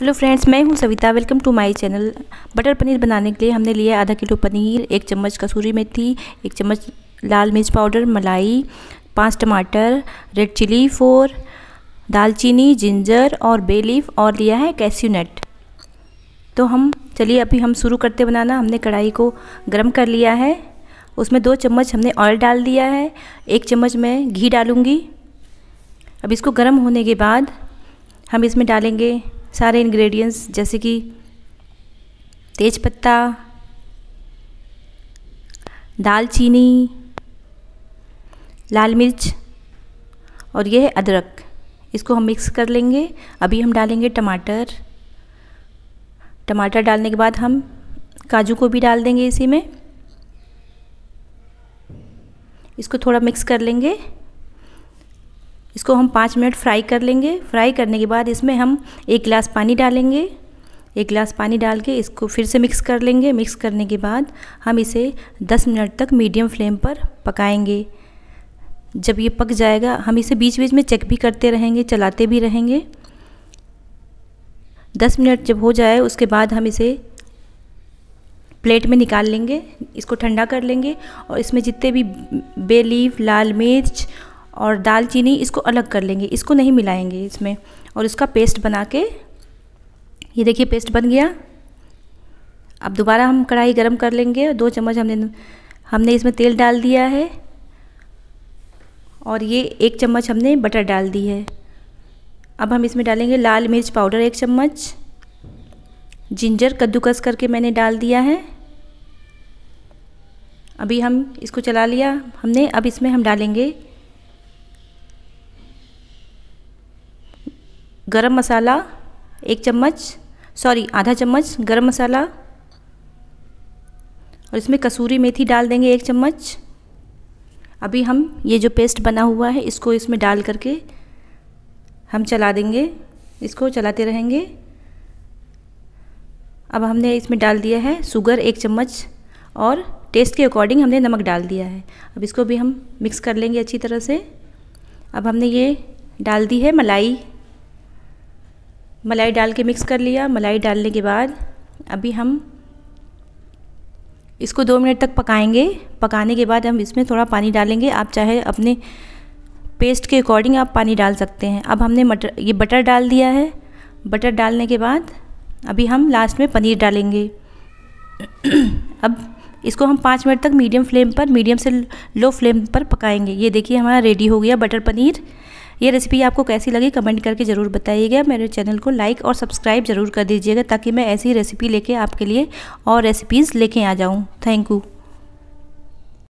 hello friends मैं हूं Savita welcome to my channel butter paneer बनाने के लिए हमने लिया है आधा किलो पनीर एक चम्मच कसूरी मेथी एक चम्मच लाल मिर्च पाउडर मलाई पांच टमाटर रेड चिली फोर दालचीनी जिंजर और बे लीफ और लिया है कैस्यू नट तो हम चलिए अभी हम शुरू करते बनाना हमने कढ़ाई को गर्म कर लिया है उसमें दो चम्मच हमने ऑयल डाल दिया है एक चम्मच मैं घी डालूँगी अब इसको गर्म होने के बाद हम इसमें डालेंगे सारे इंग्रेडिएंट्स जैसे कि तेज़पत्ता दालचीनी लाल मिर्च और यह है अदरक इसको हम मिक्स कर लेंगे अभी हम डालेंगे टमाटर टमाटर डालने के बाद हम काजू को भी डाल देंगे इसी में इसको थोड़ा मिक्स कर लेंगे इसको हम पाँच मिनट फ्राई कर लेंगे फ्राई करने के बाद इसमें हम एक गिलास पानी डालेंगे एक गिलास पानी डाल के इसको फिर से मिक्स कर लेंगे मिक्स करने के बाद हम इसे 10 मिनट तक मीडियम फ्लेम पर पकाएंगे जब ये पक जाएगा हम इसे बीच बीच में चेक भी करते रहेंगे चलाते भी रहेंगे 10 मिनट जब हो जाए उसके बाद हम इसे प्लेट में निकाल लेंगे इसको ठंडा कर लेंगे और इसमें जितने भी बेलीफ लाल मिर्च और दालचीनी इसको अलग कर लेंगे इसको नहीं मिलाएंगे इसमें और इसका पेस्ट बना के ये देखिए पेस्ट बन गया अब दोबारा हम कढ़ाई गरम कर लेंगे दो चम्मच हमने हमने इसमें तेल डाल दिया है और ये एक चम्मच हमने बटर डाल दी है अब हम इसमें डालेंगे लाल मिर्च पाउडर एक चम्मच जिंजर कद्दूकस करके मैंने डाल दिया है अभी हम इसको चला लिया हमने अब इसमें हम डालेंगे गरम मसाला एक चम्मच सॉरी आधा चम्मच गरम मसाला और इसमें कसूरी मेथी डाल देंगे एक चम्मच अभी हम ये जो पेस्ट बना हुआ है इसको इसमें डाल करके हम चला देंगे इसको चलाते रहेंगे अब हमने इसमें डाल दिया है शुगर एक चम्मच और टेस्ट के अकॉर्डिंग हमने नमक डाल दिया है अब इसको भी हम मिक्स कर लेंगे अच्छी तरह से अब हमने ये डाल दी है मलाई मलाई डाल के मिक्स कर लिया मलाई डालने के बाद अभी हम इसको दो मिनट तक पकाएंगे पकाने के बाद हम इसमें थोड़ा पानी डालेंगे आप चाहे अपने पेस्ट के अकॉर्डिंग आप पानी डाल सकते हैं अब हमने मटर ये बटर डाल दिया है बटर डालने के बाद अभी हम लास्ट में पनीर डालेंगे अब इसको हम पाँच मिनट तक मीडियम फ्लेम पर मीडियम से लो फ्लेम पर पकाएंगे ये देखिए हमारा रेडी हो गया बटर पनीर ये रेसिपी आपको कैसी लगी कमेंट करके ज़रूर बताइएगा मेरे चैनल को लाइक और सब्सक्राइब ज़रूर कर दीजिएगा ताकि मैं ऐसी रेसिपी लेके आपके लिए और रेसिपीज़ लेके आ जाऊँ थैंक यू